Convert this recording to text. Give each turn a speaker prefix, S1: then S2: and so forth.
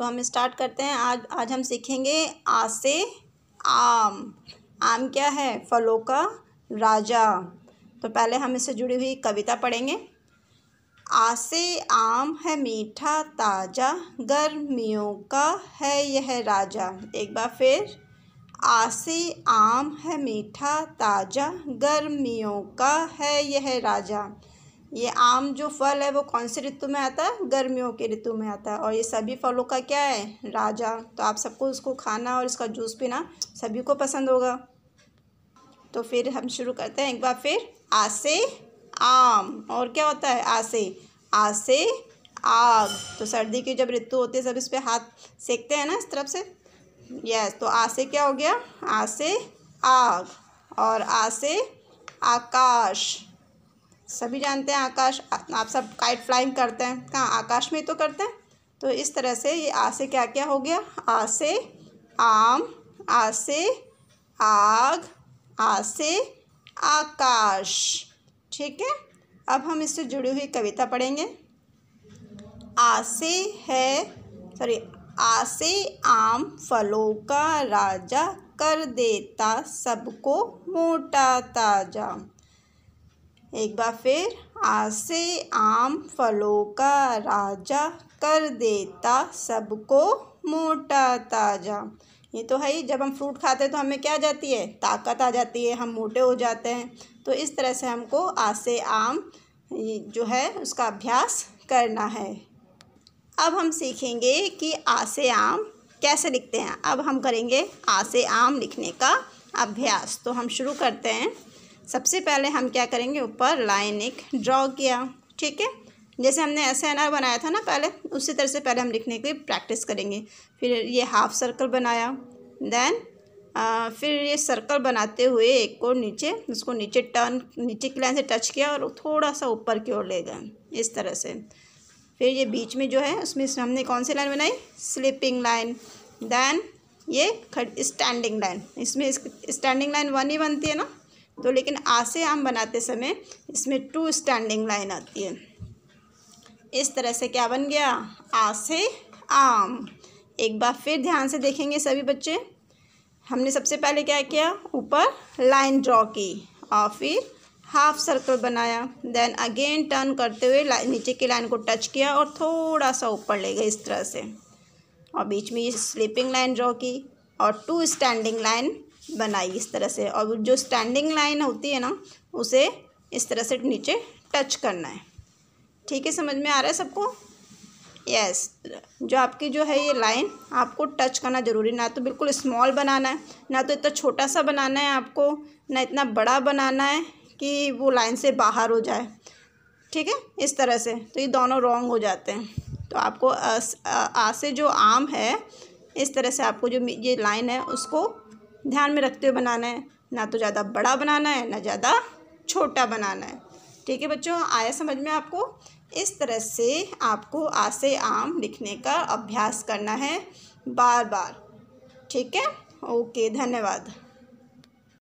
S1: तो हम स्टार्ट करते हैं आज आज हम सीखेंगे आ से आम आम क्या है फलों का राजा तो पहले हम इससे जुड़ी हुई कविता पढ़ेंगे आसे आम है मीठा ताजा गर्मियों का है यह राजा एक बार फिर आसे आम है मीठा ताजा गर्मियों का है यह राजा ये आम जो फल है वो कौन से ऋतु में आता है गर्मियों के ऋतु में आता है और ये सभी फलों का क्या है राजा तो आप सबको उसको खाना और इसका जूस पीना सभी को पसंद होगा तो फिर हम शुरू करते हैं एक बार फिर आसे आम और क्या होता है आसे आसे आग तो सर्दी की जब ऋतु होती है सब इस पर हाथ सेकते हैं ना इस तरफ से यस तो आसे क्या हो गया आसे आग और आसे आकाश सभी जानते हैं आकाश आप सब काइट फ्लाइंग करते हैं कहाँ आकाश में तो करते हैं तो इस तरह से ये आ से क्या क्या हो गया आ से आम आ से आग आ से आकाश ठीक है अब हम इससे जुड़ी हुई कविता पढ़ेंगे आसे है सॉरी आसे आम फलों का राजा कर देता सबको मोटा ताजा एक बार फिर आसे आम फलों का राजा कर देता सबको मोटा ताजा ये तो है ही जब हम फ्रूट खाते हैं तो हमें क्या जाती है ताकत आ जाती है हम मोटे हो जाते हैं तो इस तरह से हमको आसे आम जो है उसका अभ्यास करना है अब हम सीखेंगे कि आसे आम कैसे लिखते हैं अब हम करेंगे आसे आम लिखने का अभ्यास तो हम शुरू करते हैं सबसे पहले हम क्या करेंगे ऊपर लाइन एक ड्रॉ किया ठीक है जैसे हमने ऐसे आर बनाया था ना पहले उसी तरह से पहले हम लिखने के लिए प्रैक्टिस करेंगे फिर ये हाफ सर्कल बनाया देन आ, फिर ये सर्कल बनाते हुए एक को नीचे उसको नीचे टर्न नीचे की लाइन से टच किया और थोड़ा सा ऊपर की ओर ले गए इस तरह से फिर ये बीच में जो है उसमें हमने कौन सी लाइन बनाई स्लीपिंग लाइन देन ये खड़ स्टैंडिंग लाइन इसमें स्टैंडिंग लाइन वन ही बनती है ना तो लेकिन आसे आम बनाते समय इसमें टू स्टैंडिंग लाइन आती है इस तरह से क्या बन गया आसे आम एक बार फिर ध्यान से देखेंगे सभी बच्चे हमने सबसे पहले क्या किया ऊपर लाइन ड्रॉ की और फिर हाफ सर्कल बनाया देन अगेन टर्न करते हुए नीचे की लाइन को टच किया और थोड़ा सा ऊपर ले गए इस तरह से और बीच में ये स्लीपिंग लाइन ड्रॉ की और टू स्टैंडिंग लाइन बनाई इस तरह से और जो स्टैंडिंग लाइन होती है ना उसे इस तरह से नीचे टच करना है ठीक है समझ में आ रहा है सबको यस yes. जो आपकी जो है ये लाइन आपको टच करना ज़रूरी ना तो बिल्कुल स्मॉल बनाना है ना तो इतना छोटा सा बनाना है आपको ना इतना बड़ा बनाना है कि वो लाइन से बाहर हो जाए ठीक है इस तरह से तो ये दोनों रॉन्ग हो जाते हैं तो आपको आसे आ से जो आम है इस तरह से आपको जो ये लाइन है उसको ध्यान में रखते हुए बनाना है ना तो ज़्यादा बड़ा बनाना है ना ज़्यादा छोटा बनाना है ठीक है बच्चों आया समझ में आपको इस तरह से आपको आसे आम लिखने का अभ्यास करना है बार बार ठीक है ओके धन्यवाद